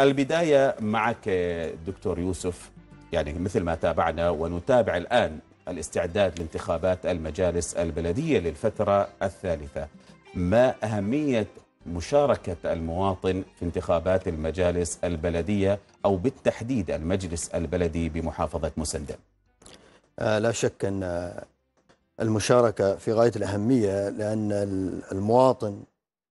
البداية معك دكتور يوسف يعني مثل ما تابعنا ونتابع الآن الاستعداد لانتخابات المجالس البلدية للفترة الثالثة ما أهمية مشاركة المواطن في انتخابات المجالس البلدية أو بالتحديد المجلس البلدي بمحافظة مسندم آه، لا شك أن المشاركة في غاية الأهمية لأن المواطن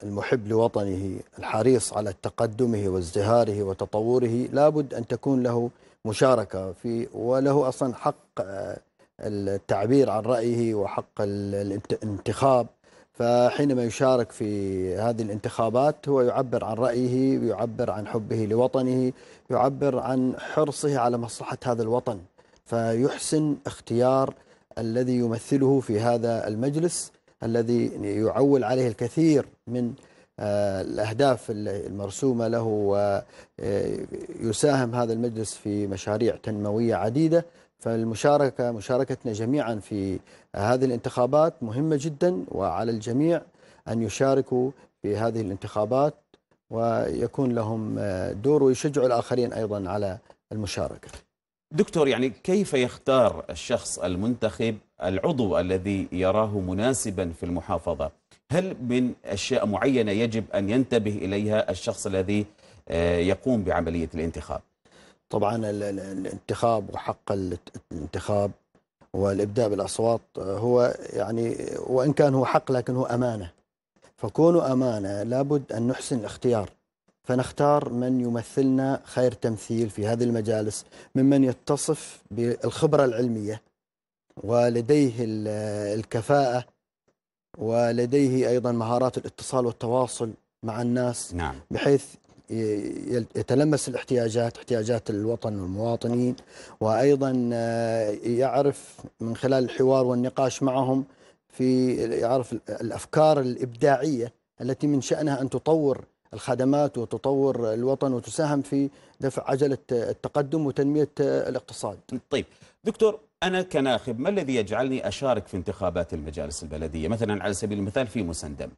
المحب لوطنه الحريص على تقدمه وازدهاره وتطوره لابد أن تكون له مشاركة في وله أصلا حق آه، التعبير عن رأيه وحق الانتخاب فحينما يشارك في هذه الانتخابات هو يعبر عن رأيه يعبر عن حبه لوطنه يعبر عن حرصه على مصلحة هذا الوطن فيحسن اختيار الذي يمثله في هذا المجلس الذي يعول عليه الكثير من آه، الأهداف المرسومة له ويساهم آه، هذا المجلس في مشاريع تنموية عديدة فالمشاركة مشاركتنا جميعا في هذه الانتخابات مهمة جدا وعلى الجميع أن يشاركوا في هذه الانتخابات ويكون لهم آه، دور ويشجعوا الآخرين أيضا على المشاركة دكتور يعني كيف يختار الشخص المنتخب العضو الذي يراه مناسبا في المحافظة هل من أشياء معينة يجب أن ينتبه إليها الشخص الذي آه، يقوم بعملية الانتخاب طبعا الانتخاب وحق الانتخاب والإبداء بالأصوات آه، هو يعني وإن كان هو حق لكن هو أمانة فكونه أمانة لابد أن نحسن الاختيار فنختار من يمثلنا خير تمثيل في هذه المجالس ممن يتصف بالخبرة العلمية ولديه الكفاءة ولديه أيضا مهارات الاتصال والتواصل مع الناس نعم. بحيث يتلمس الاحتياجات احتياجات الوطن والمواطنين وأيضا آه، يعرف من خلال الحوار والنقاش معهم في يعرف الأفكار الإبداعية التي من شأنها أن تطور الخدمات وتطور الوطن وتساهم في دفع عجلة التقدم وتنمية الاقتصاد طيب دكتور أنا كناخب ما الذي يجعلني أشارك في انتخابات المجالس البلدية مثلا على سبيل المثال في مسندم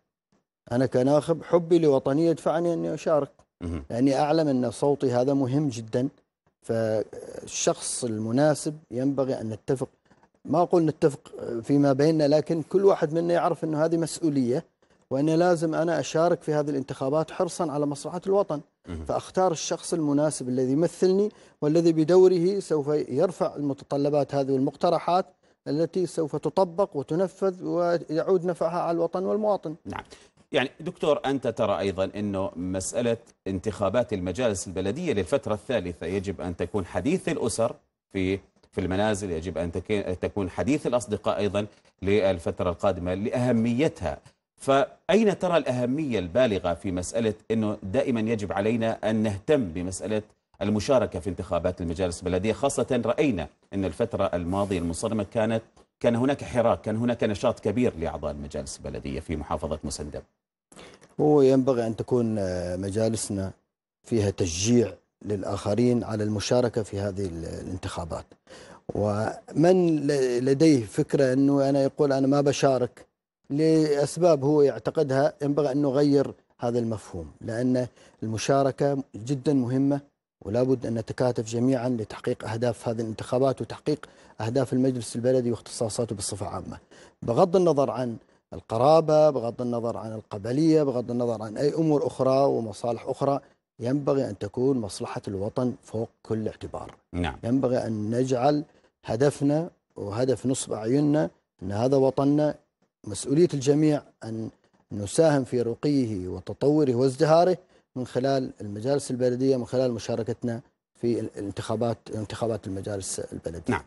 أنا كناخب حبي لوطني يدفعني أني أشارك لأني يعني أعلم أن صوتي هذا مهم جدا فالشخص المناسب ينبغي أن نتفق ما أقول نتفق فيما بيننا لكن كل واحد منا يعرف أنه هذه مسؤولية وأن لازم أنا أشارك في هذه الانتخابات حرصا على مصلحة الوطن فأختار الشخص المناسب الذي يمثلني والذي بدوره سوف يرفع المتطلبات هذه والمقترحات التي سوف تطبق وتنفذ ويعود نفعها على الوطن والمواطن نعم يعني دكتور أنت ترى أيضا أنه مسألة انتخابات المجالس البلدية للفترة الثالثة يجب أن تكون حديث الأسر في في المنازل يجب أن تكون حديث الأصدقاء أيضا للفترة القادمة لأهميتها فأين ترى الأهمية البالغة في مسألة أنه دائما يجب علينا أن نهتم بمسألة المشاركة في انتخابات المجالس البلدية خاصة رأينا أن الفترة الماضية المصرمة كانت كان هناك حراك كان هناك نشاط كبير لأعضاء المجالس البلدية في محافظة مسندم هو ينبغي أن تكون آه، مجالسنا فيها تشجيع للآخرين على المشاركة في هذه الانتخابات ومن لديه فكرة أنه أنا يقول أنا ما بشارك لأسباب هو يعتقدها ينبغي أن نغير هذا المفهوم لأن المشاركة جدا مهمة ولا بد أن نتكاتف جميعا لتحقيق أهداف هذه الانتخابات وتحقيق أهداف المجلس البلدي واختصاصاته بصفة عامة بغض النظر عن القرابة بغض النظر عن القبلية بغض النظر عن أي أمور أخرى ومصالح أخرى ينبغي أن تكون مصلحة الوطن فوق كل اعتبار نعم. ينبغي أن نجعل هدفنا وهدف نصب أعيننا أن هذا وطننا مسؤولية الجميع أن نساهم في رقيه وتطوره وازدهاره من خلال المجالس البلدية من خلال مشاركتنا في الانتخابات انتخابات المجالس البلدية نعم.